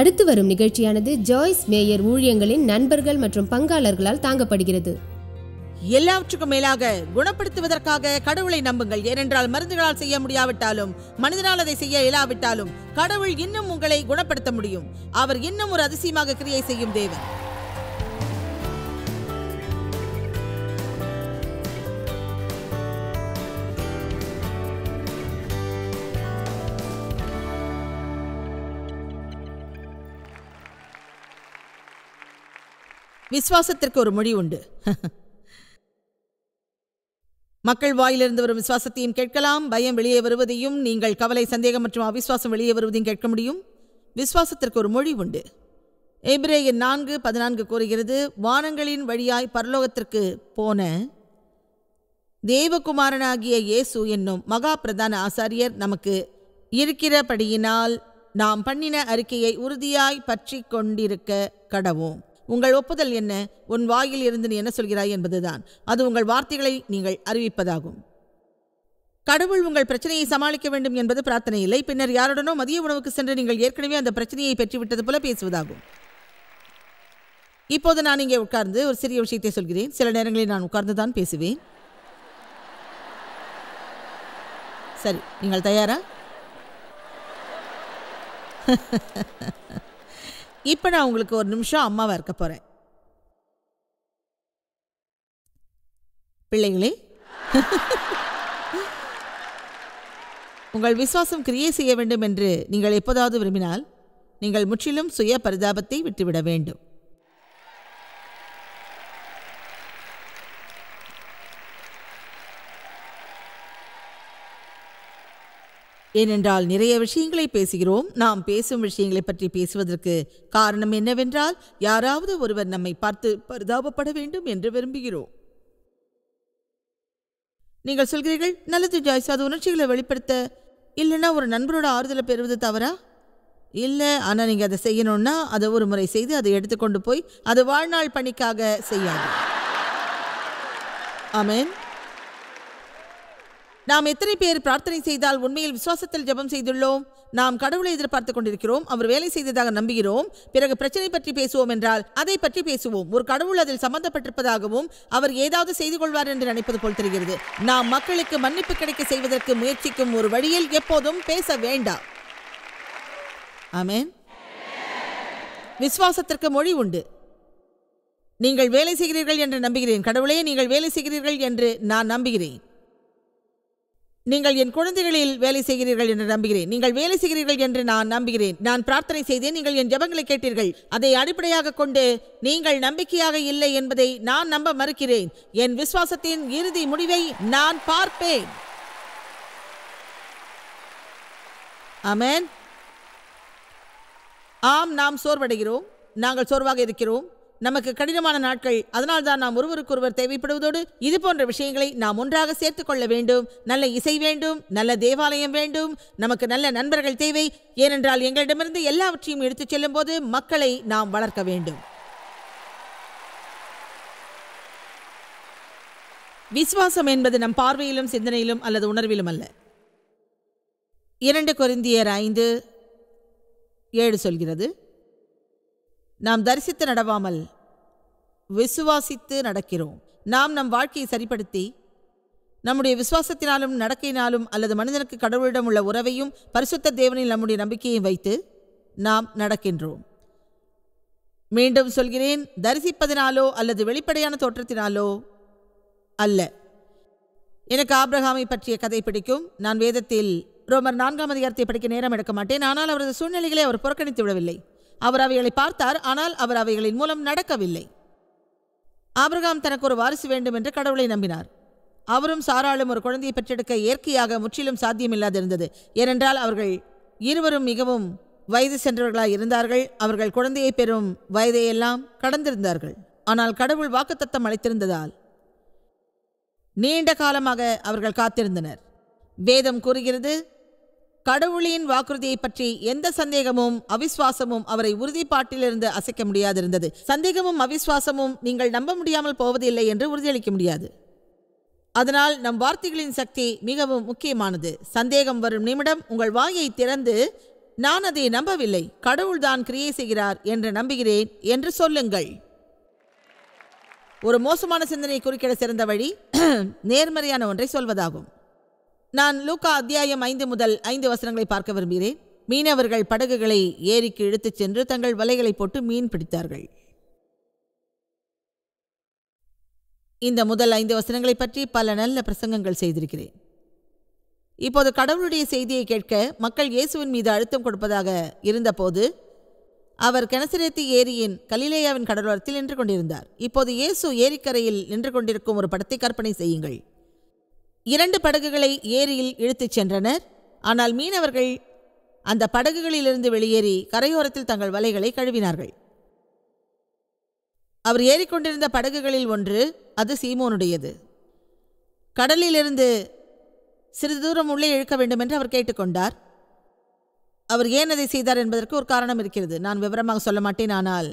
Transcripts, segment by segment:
அடுத்து வரும் நிகழ்ச்சியானது ஜாய்ஸ் மேயர் ஊழியங்களின் நண்பர்கள் மற்றும் பங்காளர்களால் தாங்கப்படுகிறது எல்லாவற்றுக்கும் மேலாக குணப்படுத்துவதற்காக கடவுளை நம்புங்கள் ஏனென்றால் மருந்துகளால் செய்ய முடியாவிட்டாலும் மனிதனால் அதை செய்ய இயலாவிட்டாலும் கடவுள் இன்னும் உங்களை குணப்படுத்த முடியும் அவர் இன்னும் ஒரு அதிசயமாக கிரியை செய்யும் தேவன் விசுவாசத்திற்கு ஒரு மொழி உண்டு மக்கள் வாயிலிருந்து வரும் விசுவாசத்தையும் கேட்கலாம் பயம் வெளியே வருவதையும் நீங்கள் கவலை சந்தேகம் மற்றும் அவிஸ்வாசம் வெளியே வருவதையும் கேட்க முடியும் விசுவாசத்திற்கு ஒரு மொழி உண்டு எபிரேயர் நான்கு பதினான்கு கூறுகிறது வானங்களின் வழியாய் பரலோகத்திற்கு போன தேவகுமாரனாகிய இயேசு என்னும் மகா பிரதான ஆசாரியர் நமக்கு இருக்கிறபடியினால் நாம் பண்ணின அறிக்கையை உறுதியாய் பற்றி கொண்டிருக்க கடவோம் உங்கள் ஒப்புதல் என்ன உன் வாயில் இருந்து நீ என்ன சொல்கிறாய் என்பதுதான் அது உங்கள் வார்த்தைகளை நீங்கள் அறிவிப்பதாகும் கடவுள் உங்கள் பிரச்சனையை சமாளிக்க வேண்டும் என்பது பிரார்த்தனை இல்லை பின்னர் யாருடனோ மதிய உணவுக்கு சென்று நீங்கள் ஏற்கனவே அந்த பிரச்சனையை பெற்றுவிட்டது போல பேசுவதாகும் இப்போது நான் இங்கே உட்கார்ந்து ஒரு சிறிய விஷயத்தை சொல்கிறேன் சில நேரங்களில் நான் உட்கார்ந்து தான் பேசுவேன் சரி நீங்கள் தயாரா இப்போ நான் உங்களுக்கு ஒரு நிமிஷம் அம்மாவை இருக்க போகிறேன் பிள்ளைகளே உங்கள் விசுவாசம் கிரியை செய்ய வேண்டும் என்று நீங்கள் எப்போதாவது விரும்பினால் நீங்கள் முற்றிலும் சுய பரிதாபத்தை விட்டுவிட வேண்டும் ஏனென்றால் நிறைய விஷயங்களை பேசுகிறோம் நாம் பேசும் விஷயங்களை பற்றி பேசுவதற்கு காரணம் என்னவென்றால் யாராவது ஒருவர் நம்மை பார்த்து பரிதாபப்பட வேண்டும் என்று விரும்புகிறோம் நீங்கள் சொல்கிறீர்கள் நல்லது ஜாய்ஸ் அது உணர்ச்சிகளை வெளிப்படுத்த இல்லைன்னா ஒரு நண்பரோட ஆறுதலை பெறுவது தவறா இல்லை ஆனால் நீங்கள் அதை செய்யணும்னா அதை ஒரு முறை செய்து அதை எடுத்துக்கொண்டு போய் அது வாழ்நாள் பணிக்காக செய்யாது ஆமேன் நாம் எத்தனை பேர் பிரார்த்தனை செய்தால் உண்மையில் விசுவாசத்தில் ஜபம் செய்துள்ளோம் நாம் கடவுளை எதிர்பார்த்துக் கொண்டிருக்கிறோம் அவர் வேலை செய்ததாக நம்புகிறோம் பிறகு பிரச்சனை பற்றி பேசுவோம் என்றால் அதை பற்றி பேசுவோம் ஒரு கடவுள் அதில் சம்பந்தப்பட்டிருப்பதாகவும் அவர் ஏதாவது செய்து கொள்வார் என்று நினைப்பது போல் தெரிகிறது நாம் மக்களுக்கு மன்னிப்பு கிடைக்க செய்வதற்கு முயற்சிக்கும் ஒரு வழியில் எப்போதும் பேச வேண்டாம் ஆமேன் விசுவாசத்திற்கு மொழி உண்டு நீங்கள் வேலை செய்கிறீர்கள் என்று நம்புகிறேன் கடவுளே நீங்கள் வேலை செய்கிறீர்கள் என்று நான் நம்புகிறேன் நீங்கள் என் குழந்தைகளில் வேலை செய்கிறீர்கள் என்று நம்புகிறேன் நீங்கள் வேலை செய்கிறீர்கள் என்று நான் நம்புகிறேன் நான் பிரார்த்தனை செய்தேன் நீங்கள் என் ஜபங்களை கேட்டீர்கள் அதை அடிப்படையாக கொண்டு நீங்கள் நம்பிக்கையாக இல்லை என்பதை நான் நம்ப மறுக்கிறேன் என் விசுவாசத்தின் இறுதி முடிவை நான் பார்ப்பேன் அமேன் ஆம் நாம் சோர்வடைகிறோம் நாங்கள் சோர்வாக இருக்கிறோம் நமக்கு கடினமான நாட்கள் அதனால் தான் நாம் ஒருவருக்கொருவர் தேவைப்படுவதோடு இது போன்ற விஷயங்களை நாம் ஒன்றாக சேர்த்து கொள்ள வேண்டும் நல்ல இசை வேண்டும் நல்ல தேவாலயம் வேண்டும் நமக்கு நல்ல நண்பர்கள் தேவை ஏனென்றால் எங்களிடமிருந்து எல்லாவற்றையும் எடுத்துச் செல்லும் போது மக்களை நாம் வளர்க்க வேண்டும் விசுவாசம் என்பது நம் பார்வையிலும் சிந்தனையிலும் அல்லது உணர்விலும் அல்ல இரண்டு குறைந்தியர் ஐந்து ஏழு சொல்கிறது நாம் தரிசித்து நடவாமல் விசுவாசித்து நடக்கிறோம் நாம் நம் வாழ்க்கையை சரிப்படுத்தி நம்முடைய விசுவாசத்தினாலும் நடக்கையினாலும் அல்லது மனிதனுக்கு கடவுளிடம் உள்ள உறவையும் பரிசுத்த தேவனில் நம்முடைய நம்பிக்கையும் வைத்து நாம் நடக்கின்றோம் மீண்டும் சொல்கிறேன் தரிசிப்பதினாலோ அல்லது வெளிப்படையான தோற்றத்தினாலோ அல்ல எனக்கு ஆப்ரஹாமை பற்றிய கதை பிடிக்கும் நான் வேதத்தில் ரோமர் நான்காம் அதிகாரத்தை படிக்க நேரம் எடுக்க மாட்டேன் ஆனால் அவரது சூழ்நிலைகளை அவர் புறக்கணித்து விடவில்லை அவர் அவைகளை பார்த்தார் ஆனால் அவர் அவைகளின் மூலம் நடக்கவில்லை ஆபிரகாம் தனக்கு ஒரு வாரிசு வேண்டும் என்று கடவுளை நம்பினார் அவரும் சாராளும் ஒரு குழந்தையை பெற்றெடுக்க இயற்கையாக முற்றிலும் சாத்தியமில்லாதிருந்தது ஏனென்றால் அவர்கள் இருவரும் மிகவும் வயது சென்றவர்களாக இருந்தார்கள் அவர்கள் குழந்தையை பெறும் வயதையெல்லாம் கடந்திருந்தார்கள் ஆனால் கடவுள் வாக்குத்தத்தம் அளித்திருந்ததால் நீண்ட காலமாக அவர்கள் காத்திருந்தனர் வேதம் கூறுகிறது கடவுளின் வாக்குறுதியை பற்றி எந்த சந்தேகமும் அவிஸ்வாசமும் அவரை உறுதிப்பாட்டிலிருந்து அசைக்க முடியாதிருந்தது சந்தேகமும் அவிஸ்வாசமும் நீங்கள் நம்ப முடியாமல் போவதில்லை என்று உறுதியளிக்க முடியாது அதனால் நம் வார்த்தைகளின் சக்தி மிகவும் முக்கியமானது சந்தேகம் வரும் நிமிடம் உங்கள் வாயை திறந்து நான் அதை நம்பவில்லை கடவுள்தான் கிரியை செய்கிறார் என்று நம்புகிறேன் என்று சொல்லுங்கள் ஒரு மோசமான சிந்தனை குறுக்கிட சிறந்த வழி நேர்மறையான ஒன்றை சொல்வதாகும் நான் லூக்கா அத்தியாயம் ஐந்து முதல் ஐந்து வசனங்களை பார்க்க விரும்புகிறேன் மீனவர்கள் படகுகளை ஏரிக்கு இழுத்துச் சென்று தங்கள் வலைகளை போட்டு மீன் பிடித்தார்கள் இந்த முதல் ஐந்து வசனங்களை பற்றி பல நல்ல பிரசங்கங்கள் செய்திருக்கிறேன் இப்போது கடவுளுடைய செய்தியை கேட்க மக்கள் இயேசுவின் மீது அழுத்தம் கொடுப்பதாக இருந்தபோது அவர் கெனசிரேத்தி ஏரியின் கலிலேயாவின் கடலோரத்தில் நின்று கொண்டிருந்தார் இப்போது இயேசு ஏரிக்கரையில் நின்று கொண்டிருக்கும் ஒரு படத்தை கற்பனை செய்யுங்கள் இரண்டு படகுகளை ஏரியில் இழுத்துச் சென்றனர் ஆனால் மீனவர்கள் அந்த படகுகளிலிருந்து வெளியேறி கரையோரத்தில் தங்கள் வலைகளை கழுவினார்கள் அவர் ஏறிக்கொண்டிருந்த படகுகளில் ஒன்று அது சீமோனுடையது கடலிலிருந்து சிறிது தூரம் உள்ளே இழுக்க வேண்டும் என்று அவர் கேட்டுக்கொண்டார் அவர் ஏன் அதை செய்தார் என்பதற்கு ஒரு காரணம் இருக்கிறது நான் விவரமாக சொல்ல மாட்டேன் ஆனால்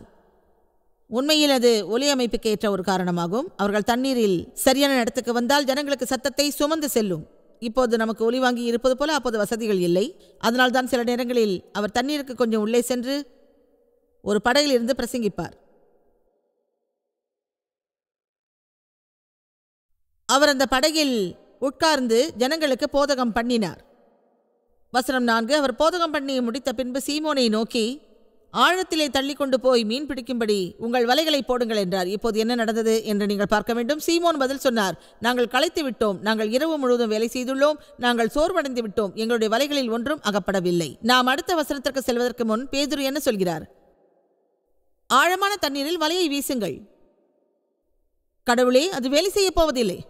உண்மையில் அது ஒலி அமைப்புக்கு ஏற்ற ஒரு காரணமாகும் அவர்கள் தண்ணீரில் சரியான இடத்துக்கு வந்தால் ஜனங்களுக்கு சத்தத்தை சுமந்து செல்லும் இப்போது நமக்கு ஒலி வாங்கி இருப்பது போல அப்போது வசதிகள் இல்லை அதனால் தான் சில நேரங்களில் அவர் தண்ணீருக்கு கொஞ்சம் உள்ளே சென்று ஒரு படகில் இருந்து பிரசங்கிப்பார் அவர் அந்த படகில் உட்கார்ந்து ஜனங்களுக்கு போதகம் பண்ணினார் வசனம் நான்கு அவர் போதகம் பண்ணி முடித்த பின்பு சீமோனை நோக்கி ஆழத்திலே தள்ளி கொண்டு போய் மீன் பிடிக்கும்படி உங்கள் வலைகளை போடுங்கள் என்றார் இப்போது என்ன நடந்தது என்று நீங்கள் பார்க்க வேண்டும் சீமோன் பதில் சொன்னார் நாங்கள் களைத்து விட்டோம் நாங்கள் இரவு முழுவதும் வேலை செய்துள்ளோம் நாங்கள் சோர்வடைந்து விட்டோம் எங்களுடைய வலைகளில் ஒன்றும் அகப்படவில்லை நாம் அடுத்த வசனத்திற்கு செல்வதற்கு முன் பேதுரு என்ன சொல்கிறார் ஆழமான தண்ணீரில் வலையை வீசுங்கள் கடவுளே அது வேலை செய்ய போவதில்லை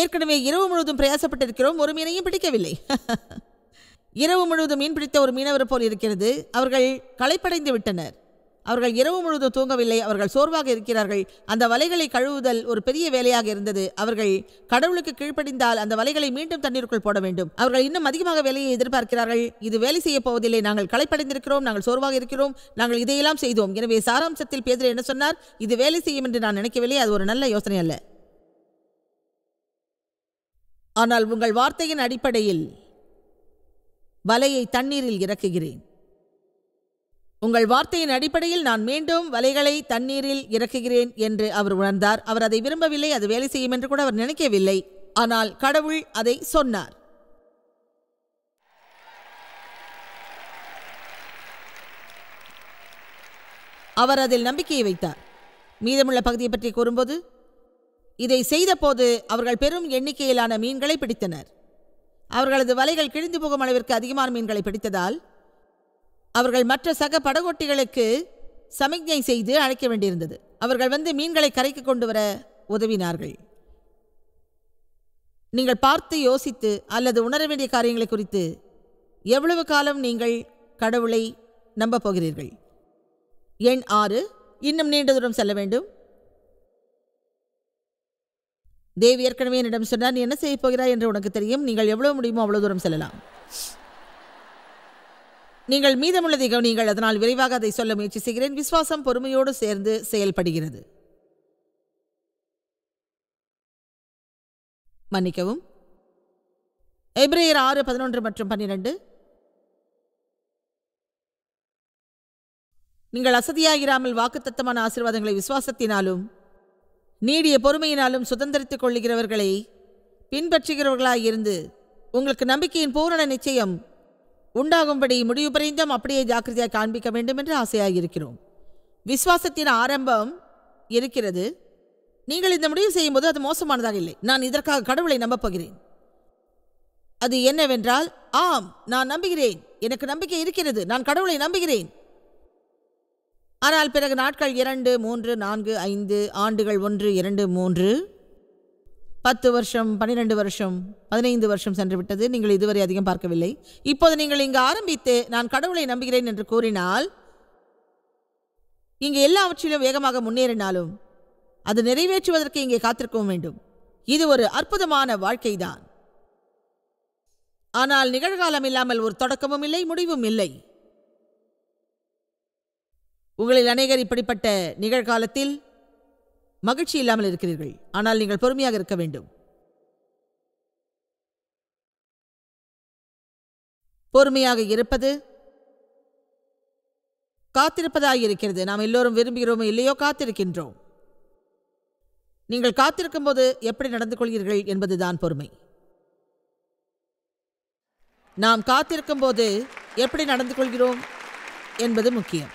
ஏற்கனவே இரவு முழுவதும் பிரயாசப்பட்டிருக்கிறோம் ஒரு மீனையும் பிடிக்கவில்லை இரவு முழுவதும் மீன் பிடித்த ஒரு மீனவர் போல் இருக்கிறது அவர்கள் களைப்படைந்து விட்டனர் அவர்கள் இரவு முழுவதும் தூங்கவில்லை அவர்கள் சோர்வாக இருக்கிறார்கள் அந்த வலைகளை கழுவுதல் ஒரு பெரிய வேலையாக இருந்தது அவர்கள் கடவுளுக்கு கீழ்ப்படிந்தால் அந்த வலைகளை மீண்டும் தண்ணீருக்குள் போட வேண்டும் அவர்கள் இன்னும் அதிகமாக வேலையை எதிர்பார்க்கிறார்கள் இது வேலை செய்ய போவதில்லை நாங்கள் களைப்படைந்திருக்கிறோம் நாங்கள் சோர்வாக இருக்கிறோம் நாங்கள் இதையெல்லாம் செய்தோம் எனவே சாராம்சத்தில் பேதர் என்ன சொன்னார் இது வேலை செய்யும் என்று நான் நினைக்கவில்லை அது ஒரு நல்ல யோசனை அல்ல ஆனால் உங்கள் வார்த்தையின் அடிப்படையில் வலையை தண்ணீரில் இறக்குகிறேன் உங்கள் வார்த்தையின் அடிப்படையில் நான் மீண்டும் வலைகளை தண்ணீரில் இறக்குகிறேன் என்று அவர் உணர்ந்தார் அவர் அதை விரும்பவில்லை அது வேலை செய்யும் என்று கூட அவர் நினைக்கவில்லை ஆனால் கடவுள் அதை சொன்னார் அவர் அதில் நம்பிக்கையை வைத்தார் மீதமுள்ள பகுதியை பற்றி கூறும்போது இதை செய்தபோது அவர்கள் பெரும் எண்ணிக்கையிலான மீன்களை பிடித்தனர் அவர்களது வலைகள் கிழிந்து போகும் அளவிற்கு அதிகமான மீன்களை பிடித்ததால் அவர்கள் மற்ற சக படகோட்டிகளுக்கு சமிக்ஞை செய்து அழைக்க வேண்டியிருந்தது அவர்கள் வந்து மீன்களை கரைக்கு கொண்டு வர உதவினார்கள் நீங்கள் பார்த்து யோசித்து அல்லது உணர வேண்டிய காரியங்களை குறித்து எவ்வளவு காலம் நீங்கள் கடவுளை நம்ப போகிறீர்கள் எண் ஆறு இன்னும் நீண்ட தூரம் செல்ல வேண்டும் தேவி ஏற்கனவே என்னிடம் சொன்னார் நீ என்ன செய்ய போகிறாய் என்று உனக்கு தெரியும் நீங்கள் எவ்வளவு முடியுமோ அவ்வளோ தூரம் செல்லலாம் நீங்கள் மீதமுள்ளதை கவனிங்கள் அதனால் விரைவாக அதை சொல்ல முயற்சி செய்கிறேன் விசுவாசம் பொறுமையோடு சேர்ந்து செயல்படுகிறது மன்னிக்கவும் எப்ரேயர் ஆறு பதினொன்று மற்றும் பன்னிரெண்டு நீங்கள் அசதியாகிராமல் வாக்குத்தத்தமான ஆசீர்வாதங்களை விசுவாசத்தினாலும் நீடிய பொறுமையினாலும் சுதந்திரித்துக் கொள்ளுகிறவர்களை பின்பற்றுகிறவர்களாயிருந்து உங்களுக்கு நம்பிக்கையின் பூரண நிச்சயம் உண்டாகும்படி முடிவு அப்படியே ஜாக்கிரதையாக காண்பிக்க வேண்டும் என்று ஆசையாக இருக்கிறோம் விஸ்வாசத்தின் ஆரம்பம் இருக்கிறது நீங்கள் இந்த முடிவு செய்யும்போது அது மோசமானதாக இல்லை நான் இதற்காக கடவுளை நம்பப் அது என்னவென்றால் ஆம் நான் நம்புகிறேன் எனக்கு நம்பிக்கை இருக்கிறது நான் கடவுளை நம்புகிறேன் ஆனால் பிறகு நாட்கள் இரண்டு மூன்று நான்கு ஐந்து ஆண்டுகள் ஒன்று இரண்டு மூன்று பத்து வருஷம் பன்னிரெண்டு வருஷம் பதினைந்து வருஷம் சென்று விட்டது நீங்கள் இதுவரை அதிகம் பார்க்கவில்லை இப்போது நீங்கள் இங்கு ஆரம்பித்து நான் கடவுளை நம்புகிறேன் என்று கூறினால் இங்கு எல்லாவற்றிலும் வேகமாக முன்னேறினாலும் அது நிறைவேற்றுவதற்கு இங்கே காத்திருக்கவும் வேண்டும் இது ஒரு அற்புதமான வாழ்க்கைதான் ஆனால் நிகழ்காலம் இல்லாமல் ஒரு தொடக்கமும் இல்லை முடிவும் இல்லை உங்களில் அநேகர் இப்படிப்பட்ட நிகழ்காலத்தில் மகிழ்ச்சி இல்லாமல் இருக்கிறீர்கள் ஆனால் நீங்கள் பொறுமையாக இருக்க வேண்டும் பொறுமையாக இருப்பது காத்திருப்பதாக இருக்கிறது நாம் எல்லோரும் விரும்புகிறோமோ இல்லையோ காத்திருக்கின்றோம் நீங்கள் காத்திருக்கும் போது எப்படி நடந்து கொள்கிறீர்கள் என்பதுதான் பொறுமை நாம் காத்திருக்கும் போது எப்படி நடந்து கொள்கிறோம் என்பது முக்கியம்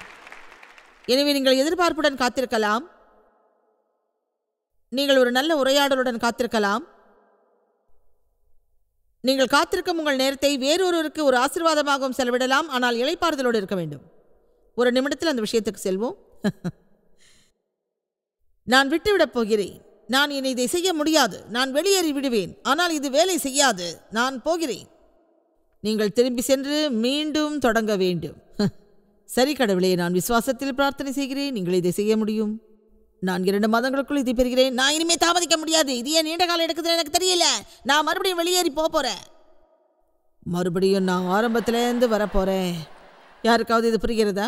எனவே நீங்கள் எதிர்பார்ப்புடன் காத்திருக்கலாம் நீங்கள் ஒரு நல்ல உரையாடலுடன் காத்திருக்கலாம் நீங்கள் காத்திருக்கும் உங்கள் நேரத்தை வேறொருவருக்கு ஒரு ஆசீர்வாதமாகவும் செலவிடலாம் ஆனால் இலைப்பாறுதலோடு இருக்க வேண்டும் ஒரு நிமிடத்தில் அந்த விஷயத்துக்கு செல்வோம் நான் விட்டுவிடப் போகிறேன் நான் இனி இதை செய்ய முடியாது நான் வெளியேறி விடுவேன் ஆனால் இது வேலை செய்யாது நான் போகிறேன் நீங்கள் திரும்பி சென்று மீண்டும் தொடங்க வேண்டும் சரி கடவுளே நான் விசுவாசத்தில் பிரார்த்தனை செய்கிறேன் நீங்கள் இதை செய்ய முடியும் நான் இரண்டு மாதங்களுக்குள் இதை பெறுகிறேன் நான் இனிமேல் தாமதிக்க முடியாது இது ஏன் நீண்ட காலம் எடுக்குது எனக்கு தெரியல நான் மறுபடியும் வெளியேறி போகிறேன் மறுபடியும் நான் ஆரம்பத்துலேருந்து வரப்போகிறேன் யாருக்காவது இது புரிகிறதா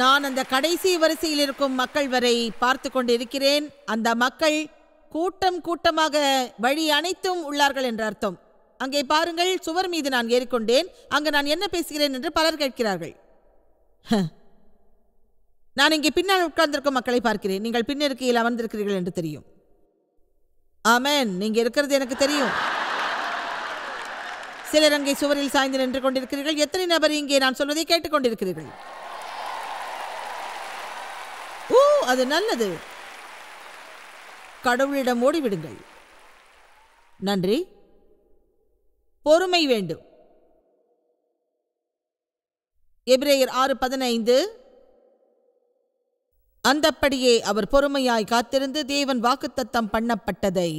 நான் அந்த கடைசி வரிசையில் இருக்கும் மக்கள் வரை பார்த்து கொண்டிருக்கிறேன் அந்த மக்கள் கூட்டம் கூட்டமாக வழி அனைத்தும் உள்ளார்கள் என்ற அர்த்தம் அங்கே பாருங்கள் சுவர் மீது நான் ஏறிக்கொண்டேன் அங்கு நான் என்ன பேசுகிறேன் என்று பலர் கேட்கிறார்கள் நான் இங்கே பின்னால் உட்கார்ந்திருக்கும் மக்களை பார்க்கிறேன் நீங்கள் பின்னிருக்கையில் அமர்ந்திருக்கிறீர்கள் என்று தெரியும் ஆமேன் நீங்க இருக்கிறது எனக்கு தெரியும் சிலர் அங்கே சுவரில் சாய்ந்து நின்று கொண்டிருக்கிறீர்கள் எத்தனை நபர் இங்கே நான் சொல்வதை கேட்டுக்கொண்டிருக்கிறீர்கள் ஓ அது நல்லது கடவுளிடம் ஓடிவிடுங்கள் நன்றி பொறுமை வேண்டும் எபிரேயர் ஆறு பதினைந்து அந்தப்படியே அவர் பொறுமையாய் காத்திருந்து தேவன் வாக்குத்தத்தம் பண்ணப்பட்டதை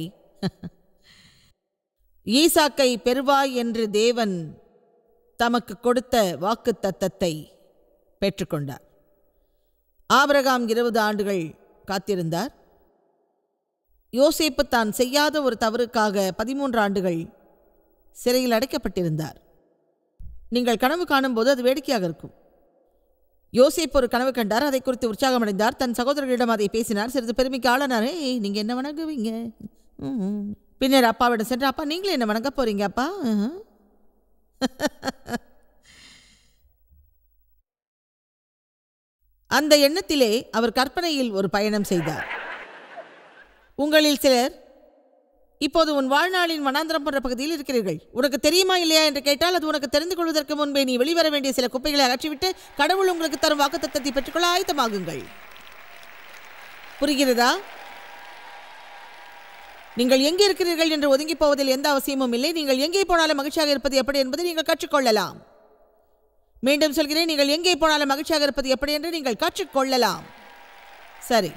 ஈசாக்கை பெறுவாய் என்று தேவன் தமக்கு கொடுத்த வாக்கு தத்தத்தை பெற்றுக்கொண்டார் ஆபரகாம் இருபது ஆண்டுகள் காத்திருந்தார் யோசிப்பு தான் செய்யாத ஒரு தவறுக்காக பதிமூன்று ஆண்டுகள் சிறையில் அடைக்கப்பட்டிருந்தார் நீங்கள் கனவு காணும்போது அது வேடிக்கையாக இருக்கும் யோசிப் ஒரு கனவு கண்டார் அதை குறித்து உற்சாகமடைந்தார் தன் சகோதரர்களிடம் அதை பேசினார் சிறிது பெருமைக்கு ஆளனாரே நீங்கள் என்ன வணங்குவீங்க பின்னர் அப்பாவிடம் சென்ற அப்பா நீங்களே என்ன வணங்க போகிறீங்க அப்பா அந்த எண்ணத்திலே அவர் கற்பனையில் ஒரு பயணம் செய்தார் உங்களில் சிலர் இப்போது உன் வாழ்நாளின் வனாந்திரம் போன்ற பகுதியில் இருக்கிறீர்கள் உனக்கு தெரியுமா இல்லையா என்று கேட்டால் அது உனக்கு தெரிந்து கொள்வதற்கு முன்பே நீ வெளிவர வேண்டிய சில குப்பைகளை அகற்றிவிட்டு கடவுள் உங்களுக்கு தரும் வாக்குத்தத்தை பெற்றுக்கொள்ள ஆயத்தமாகுங்கள் புரிகிறதா நீங்கள் எங்கே இருக்கிறீர்கள் என்று ஒதுங்கி போவதில் எந்த அவசியமும் இல்லை நீங்கள் எங்கே போனாலும் மகிழ்ச்சியாக இருப்பது எப்படி என்பதை நீங்கள் கற்றுக்கொள்ளலாம் மீண்டும் சொல்கிறேன் நீங்கள் எங்கே போனாலும் மகிழ்ச்சியாக இருப்பது எப்படி என்று நீங்கள் கற்றுக்கொள்ளலாம் சரி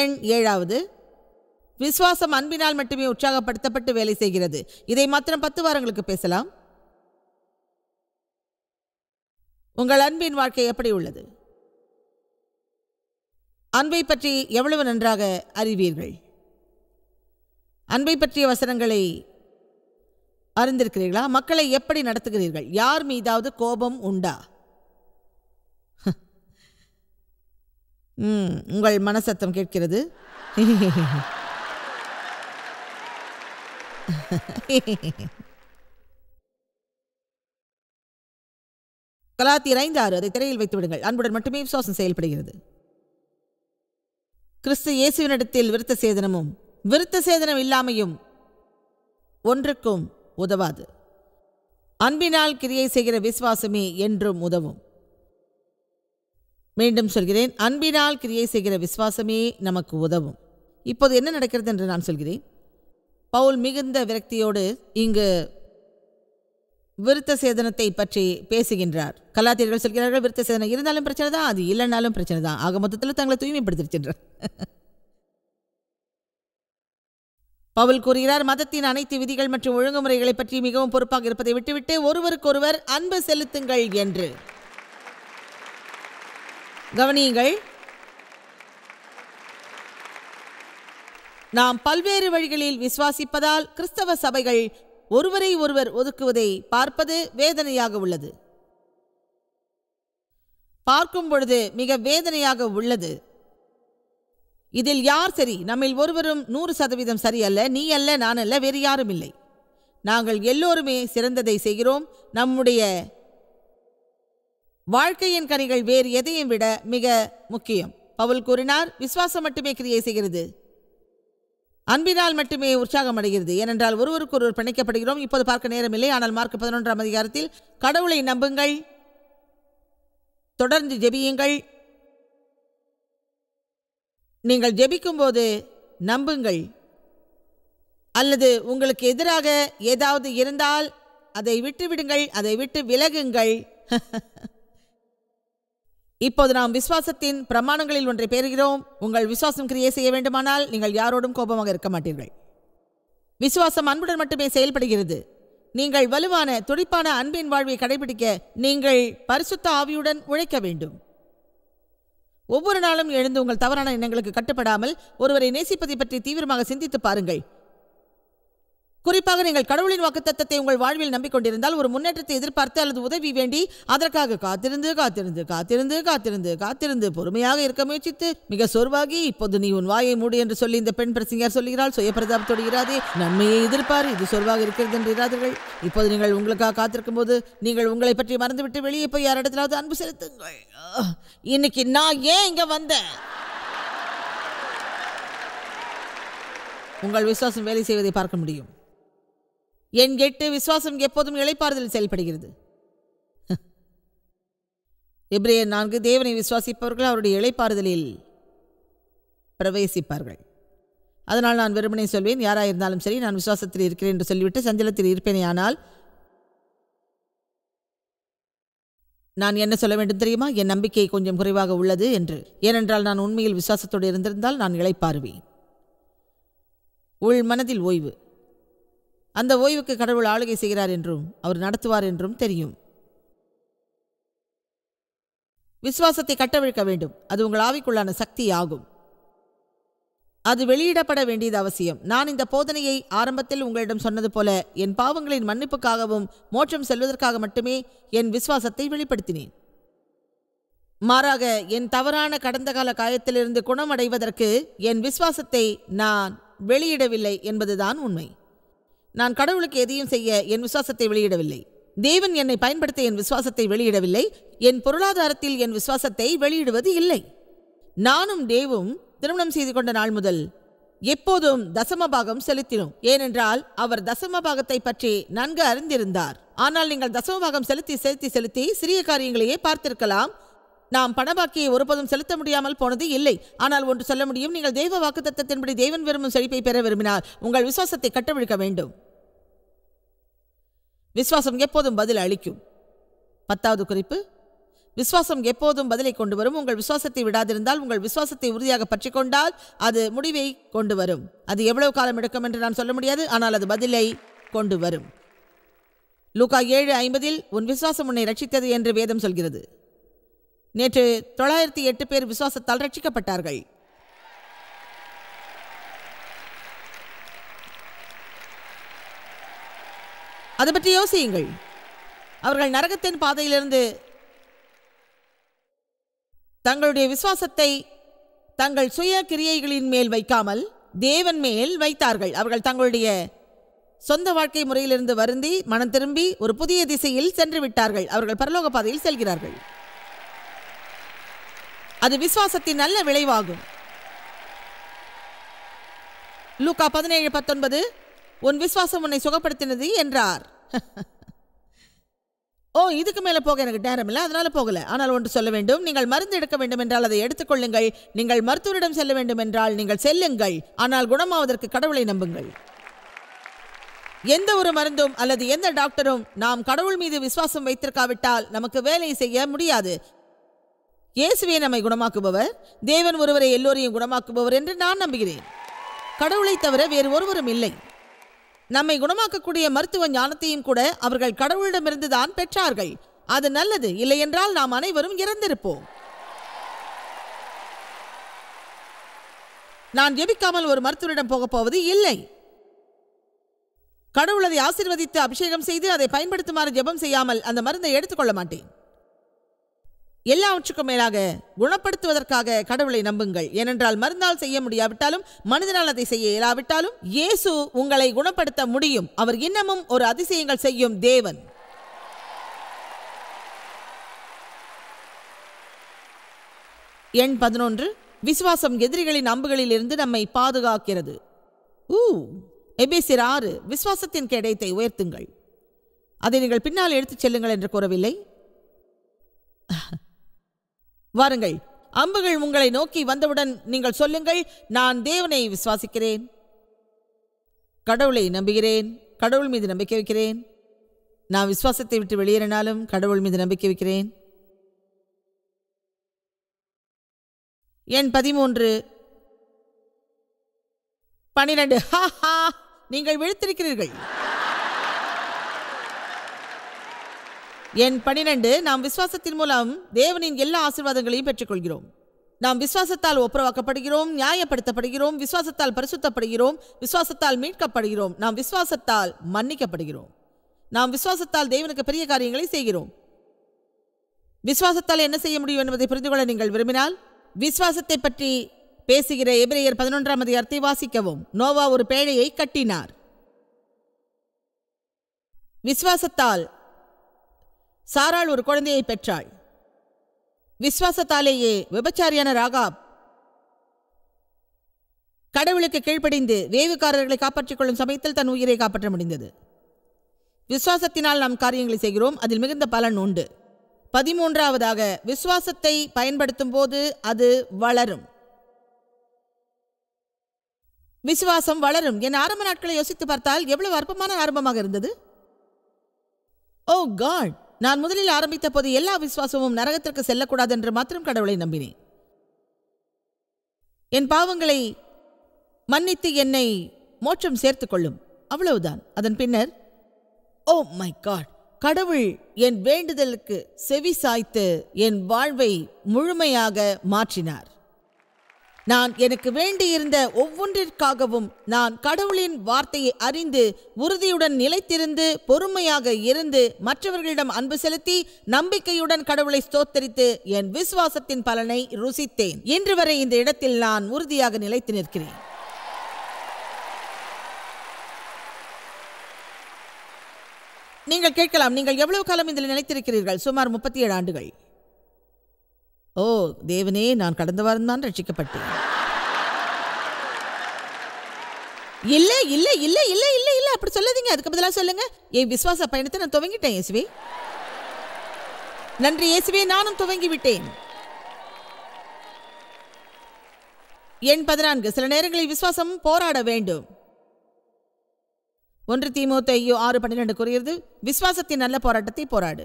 எண் ஏழாவது விசுவாசம் அன்பினால் மட்டுமே உற்சாகப்படுத்தப்பட்டு வேலை செய்கிறது இதை மாத்திரம் பத்து வாரங்களுக்கு பேசலாம் உங்கள் அன்பின் வாழ்க்கை எப்படி உள்ளது அன்பை பற்றி எவ்வளவு நன்றாக அறிவீர்கள் அன்பை பற்றிய வசனங்களை அறிந்திருக்கிறீர்களா மக்களை எப்படி நடத்துகிறீர்கள் யார் மீதாவது கோபம் உண்டா ம் உங்கள் மனசத்தம் கேட்கிறது கலாத்தி ஐந்து ஆறு அதை திரையில் வைத்து விடுங்கள் அன்புடன் மட்டுமே விசுவாசம் செயல்படுகிறது கிறிஸ்து இயேசுவினிடத்தில் விருத்த சேதனமும் விருத்த சேதனம் இல்லாமையும் ஒன்றுக்கும் உதவாது அன்பினால் கிரியை செய்கிற விசுவாசமே என்றும் உதவும் மீண்டும் சொல்கிறேன் அன்பினால் கிரியை செய்கிற விசுவாசமே நமக்கு உதவும் இப்போது என்ன நடக்கிறது என்று நான் சொல்கிறேன் பவுல் மிகுந்த விரக்தியோடு இங்கு விருத்த சேதனத்தை பற்றி பேசுகின்றார் கலாத்திரிகள் சொல்கிறார்கள் விருத்த சேதனம் இருந்தாலும் பிரச்சனை தான் அது இல்லைனாலும் பிரச்சனை தான் ஆக மொத்தத்தில் தங்களை தூய்மைப்படுத்திருக்கின்றார் பவுல் கூறுகிறார் மதத்தின் அனைத்து விதிகள் மற்றும் ஒழுங்குமுறைகளை பற்றி மிகவும் பொறுப்பாக இருப்பதை விட்டுவிட்டு ஒருவருக்கொருவர் அன்பு செலுத்துங்கள் என்று கவனியுங்கள் நாம் பல்வேறு வழிகளில் விசுவாசிப்பதால் கிறிஸ்தவ சபைகள் ஒருவரை ஒருவர் ஒதுக்குவதை பார்ப்பது வேதனையாக உள்ளது பார்க்கும் பொழுது மிக வேதனையாக உள்ளது இதில் யார் சரி நம்மில் ஒருவரும் நூறு சதவீதம் சரியல்ல நீ அல்ல நான் அல்ல வேறு யாரும் இல்லை நாங்கள் எல்லோருமே சிறந்ததை செய்கிறோம் நம்முடைய வாழ்க்கையின் கனிகள் வேறு எதையும் விட மிக முக்கியம் பவுல் கூறினார் விசுவாசம் மட்டுமே கிரியை செய்கிறது அன்பினால் மட்டுமே உற்சாகம் அடைகிறது ஏனென்றால் ஒருவருக்கொருவர் பிணைக்கப்படுகிறோம் இப்போது பார்க்க நேரமில்லை ஆனால் மார்க் பதினொன்றாம் அதிகாரத்தில் கடவுளை நம்புங்கள் தொடர்ந்து ஜெபியுங்கள் நீங்கள் ஜெபிக்கும்போது நம்புங்கள் அல்லது உங்களுக்கு எதிராக ஏதாவது இருந்தால் அதை விட்டுவிடுங்கள் அதை விட்டு விலகுங்கள் இப்போது நாம் விசுவாசத்தின் பிரமாணங்களில் ஒன்றை பெறுகிறோம் உங்கள் விசுவாசம் கிரியை செய்ய வேண்டுமானால் நீங்கள் யாரோடும் கோபமாக இருக்க மாட்டீர்கள் விசுவாசம் அன்புடன் மட்டுமே செயல்படுகிறது நீங்கள் வலுவான துடிப்பான அன்பின் வாழ்வை கடைபிடிக்க நீங்கள் பரிசுத்த ஆவியுடன் உழைக்க வேண்டும் ஒவ்வொரு நாளும் எழுந்து உங்கள் தவறான எண்ணங்களுக்கு கட்டுப்படாமல் ஒருவரை நேசிப்பதை பற்றி தீவிரமாக சிந்தித்து பாருங்கள் குறிப்பாக நீங்கள் கடவுளின் வாக்குத்தத்தத்தை உங்கள் வாழ்வில் நம்பிக்கொண்டிருந்தால் ஒரு முன்னேற்றத்தை எதிர்பார்த்து அல்லது உதவி வேண்டி அதற்காக காத்திருந்து காத்திருந்து காத்திருந்து காத்திருந்து காத்திருந்து பொறுமையாக இருக்க முயற்சித்து மிக சோர்வாகி இப்போது நீ உன் வாயை மூடு என்று சொல்லி இந்த பெண் பிரசிங்கார் சொல்கிறாள் சுய பிரதாபத்தோடு இராதே நன்மையை எதிர்பார் இது சோர்வாக இருக்கிறது என்று இராதீர்கள் இப்போது நீங்கள் உங்களுக்காக காத்திருக்கும் போது நீங்கள் உங்களை பற்றி மறந்துவிட்டு வெளியே போய் யாரிடத்திலாவது அன்பு செலுத்துங்கள் இன்னைக்கு நான் ஏன் இங்க வந்தேன் உங்கள் விசுவாசம் வேலை செய்வதை பார்க்க முடியும் என் கேட்டு விசுவாசம் எப்போதும் இழைப்பாறுதல் செயல்படுகிறது எப்ரேயர் நான்கு தேவனை விசுவாசிப்பவர்கள் அவருடைய இழைப்பாறுதலில் பிரவேசிப்பார்கள் அதனால் நான் வெறுமனே சொல்வேன் யாராக இருந்தாலும் சரி நான் விசுவாசத்தில் இருக்கிறேன் என்று சொல்லிவிட்டு சஞ்சலத்தில் இருப்பேனே ஆனால் நான் என்ன சொல்ல வேண்டும் தெரியுமா என் நம்பிக்கை கொஞ்சம் குறைவாக உள்ளது என்று ஏனென்றால் நான் உண்மையில் விசுவாசத்தோடு இருந்திருந்தால் நான் இழைப்பாருவேன் உள் மனதில் ஓய்வு அந்த ஓய்வுக்கு கடவுள் ஆளுகை செய்கிறார் என்றும் அவர் நடத்துவார் என்றும் தெரியும் விசுவாசத்தை கட்டவிழ்க்க வேண்டும் அது உங்கள் ஆவிக்குள்ளான சக்தி ஆகும் அது வெளியிடப்பட வேண்டியது அவசியம் நான் இந்த போதனையை ஆரம்பத்தில் உங்களிடம் சொன்னது போல என் பாவங்களின் மன்னிப்புக்காகவும் மோட்சம் செல்வதற்காக மட்டுமே என் விசுவாசத்தை வெளிப்படுத்தினேன் மாறாக என் தவறான கடந்த கால காயத்திலிருந்து குணமடைவதற்கு என் விசுவாசத்தை நான் வெளியிடவில்லை என்பதுதான் உண்மை நான் கடவுளுக்கு எதையும் செய்ய என் விசுவாசத்தை வெளியிடவில்லை தேவன் என்னை பயன்படுத்த என் விசுவாசத்தை வெளியிடவில்லை என் பொருளாதாரத்தில் என் விசுவாசத்தை வெளியிடுவது இல்லை நானும் தேவும் திருமணம் செய்து கொண்ட நாள் முதல் எப்போதும் தசமபாகம் செலுத்தினோம் ஏனென்றால் அவர் பாகத்தை பற்றி நன்கு அறிந்திருந்தார் ஆனால் நீங்கள் தசமபாகம் செலுத்தி செலுத்தி செலுத்தி சிறிய காரியங்களையே பார்த்திருக்கலாம் நாம் பணபாக்கியை ஒருபோதும் செலுத்த முடியாமல் போனது இல்லை ஆனால் ஒன்று சொல்ல முடியும் நீங்கள் தெய்வ வாக்குத்தத்தின்படி தெய்வன் விரும்பும் செழிப்பை பெற விரும்பினால் உங்கள் விசுவாசத்தை கட்டவிழ்க்க வேண்டும் விசுவாசம் எப்போதும் பதில் அளிக்கும் பத்தாவது குறிப்பு விசுவாசம் எப்போதும் பதிலை கொண்டு வரும் உங்கள் விசுவாசத்தை விடாதிருந்தால் உங்கள் விசுவாசத்தை உறுதியாக பற்றி கொண்டால் அது முடிவை கொண்டு வரும் அது எவ்வளவு காலம் எடுக்கும் என்று நான் சொல்ல முடியாது ஆனால் அது பதிலை கொண்டு வரும் லூகா ஏழு ஐம்பதில் உன் விசுவாசம் உன்னை ரட்சித்தது என்று வேதம் சொல்கிறது நேற்று தொள்ளாயிரத்தி எட்டு பேர் விசுவாசத்தால் ரட்சிக்கப்பட்டார்கள் அதை பற்றி யோசியுங்கள் அவர்கள் நரகத்தின் பாதையிலிருந்து தங்களுடைய விசுவாசத்தை தங்கள் சுய கிரியைகளின் மேல் வைக்காமல் தேவன் மேல் வைத்தார்கள் அவர்கள் தங்களுடைய சொந்த வாழ்க்கை முறையிலிருந்து வருந்தி மனம் திரும்பி ஒரு புதிய திசையில் சென்று விட்டார்கள் அவர்கள் பரலோக பாதையில் செல்கிறார்கள் அது விசுவாசத்தின் நல்ல விளைவாகும் லூக்கா பதினேழு பத்தொன்பது உன் விசுவாசம் உன்னை சுகப்படுத்தினது என்றார் ஓ இதுக்கு மேலே போக எனக்கு நேரம் இல்லை அதனால் போகலை ஆனால் ஒன்று சொல்ல வேண்டும் நீங்கள் மருந்து எடுக்க வேண்டும் என்றால் அதை எடுத்துக்கொள்ளுங்கள் நீங்கள் மருத்துவரிடம் செல்ல வேண்டும் என்றால் நீங்கள் செல்லுங்கள் ஆனால் குணமாவதற்கு கடவுளை நம்புங்கள் எந்த ஒரு மருந்தும் அல்லது எந்த டாக்டரும் நாம் கடவுள் மீது விசுவாசம் வைத்திருக்காவிட்டால் நமக்கு வேலை செய்ய முடியாது இயேசுவே நம்மை குணமாக்குபவர் தேவன் ஒருவரை எல்லோரையும் குணமாக்குபவர் என்று நான் நம்புகிறேன் கடவுளை தவிர வேறு ஒருவரும் இல்லை நம்மை குணமாக்கக்கூடிய மருத்துவ ஞானத்தையும் கூட அவர்கள் கடவுளிடமிருந்து தான் பெற்றார்கள் அது நல்லது இல்லையென்றால் நாம் அனைவரும் இறந்திருப்போம் நான் ஜெபிக்காமல் ஒரு மருத்துவரிடம் போகப் போவது இல்லை கடவுளை ஆசீர்வதித்து ஆசிர்வதித்து அபிஷேகம் செய்து அதை பயன்படுத்துமாறு ஜெபம் செய்யாமல் அந்த மருந்தை எடுத்துக்கொள்ள மாட்டேன் எல்லாவற்றுக்கும் மேலாக குணப்படுத்துவதற்காக கடவுளை நம்புங்கள் ஏனென்றால் மருந்தால் செய்ய முடியாவிட்டாலும் மனிதனால் அதை செய்ய இயலாவிட்டாலும் இயேசு உங்களை குணப்படுத்த முடியும் அவர் இன்னமும் ஒரு அதிசயங்கள் செய்யும் தேவன் எண் பதினொன்று விசுவாசம் எதிரிகளின் அம்புகளில் இருந்து நம்மை பாதுகாக்கிறது ஊ எபேசிர் ஆறு விசுவாசத்தின் கேடயத்தை உயர்த்துங்கள் அதை நீங்கள் பின்னால் எடுத்துச் செல்லுங்கள் என்று கூறவில்லை வாருங்கள் அம்புகள் உங்களை நோக்கி வந்தவுடன் நீங்கள் சொல்லுங்கள் நான் தேவனை விசுவாசிக்கிறேன் கடவுளை நம்புகிறேன் கடவுள் மீது நம்பிக்கை வைக்கிறேன் நான் விசுவாசத்தை விட்டு வெளியேறினாலும் கடவுள் மீது நம்பிக்கை வைக்கிறேன் என் பதிமூன்று பனிரெண்டு ஹா ஹா நீங்கள் விழுத்திருக்கிறீர்கள் என் பனிரெண்டு நாம் விசுவாசத்தின் மூலம் தேவனின் எல்லா ஆசீர்வாதங்களையும் பெற்றுக்கொள்கிறோம் நாம் விசுவாசத்தால் ஒப்புரவாக்கப்படுகிறோம் நியாயப்படுத்தப்படுகிறோம் விசுவாசத்தால் பரிசுத்தப்படுகிறோம் விசுவாசத்தால் மீட்கப்படுகிறோம் நாம் விசுவாசத்தால் மன்னிக்கப்படுகிறோம் நாம் விசுவாசத்தால் தேவனுக்கு பெரிய காரியங்களை செய்கிறோம் விசுவாசத்தால் என்ன செய்ய முடியும் என்பதை புரிந்து கொள்ள நீங்கள் விரும்பினால் விசுவாசத்தை பற்றி பேசுகிற எபிரேயர் பதினொன்றாம் அதிகாரத்தை வாசிக்கவும் நோவா ஒரு பேழையை கட்டினார் விசுவாசத்தால் சாராள் ஒரு குழந்தையை பெற்றாள் விஸ்வாசத்தாலேயே விபச்சாரியான ராகாப் கடவுளுக்கு கீழ்ப்படிந்து வேவுக்காரர்களை காப்பாற்றிக் கொள்ளும் சமயத்தில் தன் உயிரை காப்பாற்ற முடிந்தது விசுவாசத்தினால் நாம் காரியங்களை செய்கிறோம் அதில் மிகுந்த பலன் உண்டு பதிமூன்றாவதாக விசுவாசத்தை பயன்படுத்தும் போது அது வளரும் விசுவாசம் வளரும் என் ஆரம்ப நாட்களை யோசித்து பார்த்தால் எவ்வளவு அற்பமான ஆரம்பமாக இருந்தது ஓ காட் நான் முதலில் ஆரம்பித்த போது எல்லா விசுவாசமும் நரகத்திற்கு செல்லக்கூடாது என்று மாத்திரம் கடவுளை நம்பினேன் என் பாவங்களை மன்னித்து என்னை மோட்சம் சேர்த்து கொள்ளும் அவ்வளவுதான் அதன் பின்னர் ஓ மை காட் கடவுள் என் வேண்டுதலுக்கு செவி சாய்த்து என் வாழ்வை முழுமையாக மாற்றினார் நான் எனக்கு வேண்டியிருந்த ஒவ்வொன்றிற்காகவும் நான் கடவுளின் வார்த்தையை அறிந்து உறுதியுடன் நிலைத்திருந்து பொறுமையாக இருந்து மற்றவர்களிடம் அன்பு செலுத்தி நம்பிக்கையுடன் கடவுளை ஸ்தோத்தரித்து என் விசுவாசத்தின் பலனை ருசித்தேன் இன்று வரை இந்த இடத்தில் நான் உறுதியாக நிலைத்து நிற்கிறேன் நீங்கள் கேட்கலாம் நீங்கள் எவ்வளவு காலம் இதில் நினைத்திருக்கிறீர்கள் சுமார் முப்பத்தி ஏழு ஆண்டுகள் தேவனே நான் கடந்த வாரம் தான் ரட்சிக்கப்பட்டேன் இல்லை இல்லை இல்லை இல்லை இல்லை இல்லை அப்படி சொல்லாதீங்க அதுக்கு பதிலாக சொல்லுங்க என் விசுவாச பயணத்தை நான் துவங்கிட்டேன் இயேசுவே நன்றி இயேசுவே நானும் துவங்கி விட்டேன் எண் பதினான்கு சில நேரங்களில் விசுவாசம் போராட வேண்டும் ஒன்று திமுத்தையோ ஆறு பன்னிரெண்டு கூறுகிறது விசுவாசத்தின் நல்ல போராட்டத்தை போராடு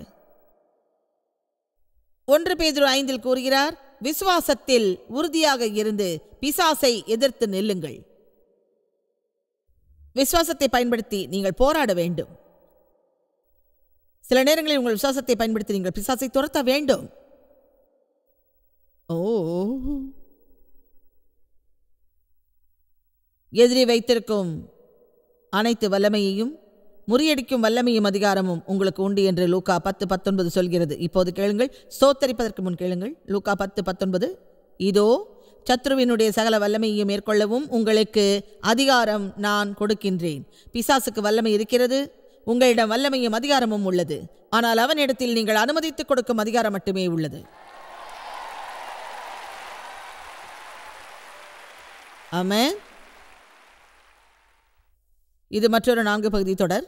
ஒன்று பேதுரு ஐந்தில் கூறுகிறார் விசுவாசத்தில் உறுதியாக இருந்து பிசாசை எதிர்த்து நில்லுங்கள் விசுவாசத்தை பயன்படுத்தி நீங்கள் போராட வேண்டும் சில நேரங்களில் உங்கள் விசுவாசத்தை பயன்படுத்தி நீங்கள் பிசாசை துரத்த வேண்டும் ஓ எதிரி வைத்திருக்கும் அனைத்து வல்லமையையும் முறியடிக்கும் வல்லமையும் அதிகாரமும் உங்களுக்கு உண்டு என்று லூக்கா பத்து பத்தொன்பது சொல்கிறது இப்போது கேளுங்கள் சோத்தரிப்பதற்கு முன் கேளுங்கள் லூக்கா பத்து பத்தொன்பது இதோ சத்ருவினுடைய சகல வல்லமையை மேற்கொள்ளவும் உங்களுக்கு அதிகாரம் நான் கொடுக்கின்றேன் பிசாசுக்கு வல்லமை இருக்கிறது உங்களிடம் வல்லமையும் அதிகாரமும் உள்ளது ஆனால் அவனிடத்தில் நீங்கள் அனுமதித்துக் கொடுக்கும் அதிகாரம் மட்டுமே உள்ளது ஆமாம் இது மற்றொரு நான்கு பகுதி தொடர்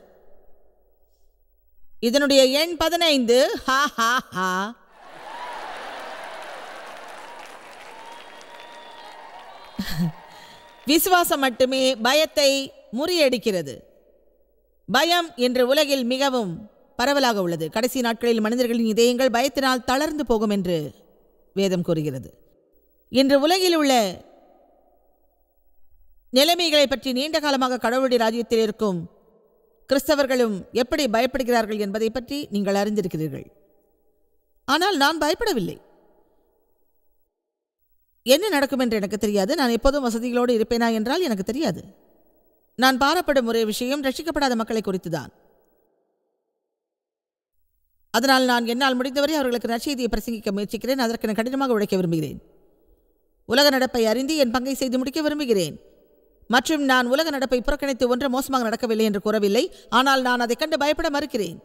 இதனுடைய எண் பதினைந்து ஹா ஹா ஹா விசுவாசம் மட்டுமே பயத்தை முறியடிக்கிறது பயம் என்று உலகில் மிகவும் பரவலாக உள்ளது கடைசி நாட்களில் மனிதர்களின் இதயங்கள் பயத்தினால் தளர்ந்து போகும் என்று வேதம் கூறுகிறது இன்று உலகில் உள்ள நிலைமைகளை பற்றி நீண்ட காலமாக கடவுளுடைய ராஜ்யத்தில் இருக்கும் கிறிஸ்தவர்களும் எப்படி பயப்படுகிறார்கள் என்பதை பற்றி நீங்கள் அறிந்திருக்கிறீர்கள் ஆனால் நான் பயப்படவில்லை என்ன நடக்கும் என்று எனக்கு தெரியாது நான் எப்போதும் வசதிகளோடு இருப்பேனா என்றால் எனக்கு தெரியாது நான் பாரப்படும் ஒரே விஷயம் ரட்சிக்கப்படாத மக்களை குறித்துதான் அதனால் நான் என்னால் முடிந்தவரை அவர்களுக்கு நற்செய்தியை பிரசங்கிக்க முயற்சிக்கிறேன் அதற்கு நான் கடினமாக உழைக்க விரும்புகிறேன் உலக நடப்பை அறிந்து என் பங்கை செய்து முடிக்க விரும்புகிறேன் மற்றும் நான் உலக நடப்பை புறக்கணித்து ஒன்று மோசமாக நடக்கவில்லை என்று கூறவில்லை ஆனால் நான் அதை கண்டு பயப்பட மறுக்கிறேன்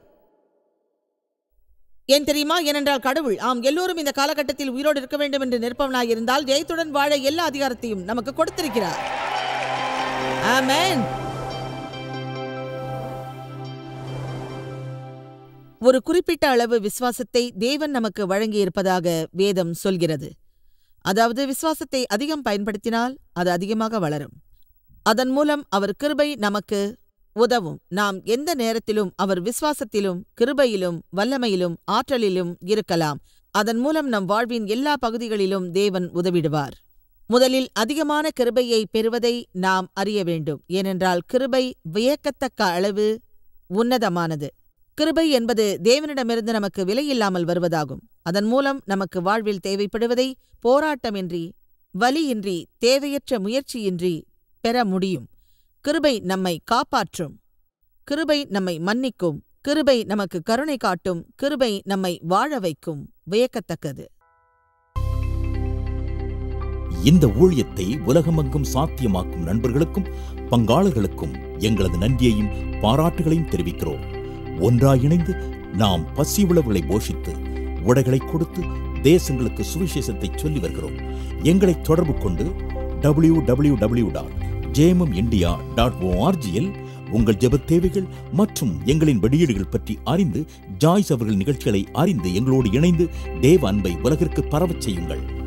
ஏன் தெரியுமா ஏனென்றால் கடவுள் ஆம் எல்லோரும் இந்த காலகட்டத்தில் உயிரோடு இருக்க வேண்டும் என்று நிற்பவனாய் இருந்தால் ஜெயத்துடன் வாழ எல்லா அதிகாரத்தையும் நமக்கு கொடுத்திருக்கிறார் ஒரு குறிப்பிட்ட அளவு விசுவாசத்தை தேவன் நமக்கு வழங்கியிருப்பதாக வேதம் சொல்கிறது அதாவது விசுவாசத்தை அதிகம் பயன்படுத்தினால் அது அதிகமாக வளரும் அதன் மூலம் அவர் கிருபை நமக்கு உதவும் நாம் எந்த நேரத்திலும் அவர் விசுவாசத்திலும் கிருபையிலும் வல்லமையிலும் ஆற்றலிலும் இருக்கலாம் அதன் மூலம் நம் வாழ்வின் எல்லா பகுதிகளிலும் தேவன் உதவிடுவார் முதலில் அதிகமான கிருபையை பெறுவதை நாம் அறிய வேண்டும் ஏனென்றால் கிருபை வியக்கத்தக்க அளவு உன்னதமானது கிருபை என்பது தேவனிடமிருந்து நமக்கு விலையில்லாமல் வருவதாகும் அதன் மூலம் நமக்கு வாழ்வில் தேவைப்படுவதை போராட்டமின்றி வலியின்றி தேவையற்ற முயற்சியின்றி பெற முடியும் கிருபை நம்மை காப்பாற்றும் கிருபை நம்மை மன்னிக்கும் கிருபை நமக்கு கருணை காட்டும் கிருபை நம்மை வாழ வைக்கும் வியக்கத்தக்கது இந்த ஊழியத்தை உலகமெங்கும் சாத்தியமாக்கும் நண்பர்களுக்கும் பங்காளர்களுக்கும் எங்களது நன்றியையும் பாராட்டுகளையும் தெரிவிக்கிறோம் ஒன்றாய் இணைந்து நாம் பசி உழவுகளை போஷித்து உடைகளை கொடுத்து தேசங்களுக்கு சுவிசேஷத்தை சொல்லி வருகிறோம் எங்களை தொடர்பு கொண்டு W W W dot JMM India dot ஓஆர்ஜியில் உங்கள் ஜெப தேவைகள் மற்றும் எங்களின் வெளியீடுகள் பற்றி அறிந்து ஜாய்ஸ் அவர்கள் நிகழ்ச்சிகளை அறிந்து எங்களோடு இணைந்து தேவ அன்பை உலகிற்கு பரவச் செய்யுங்கள்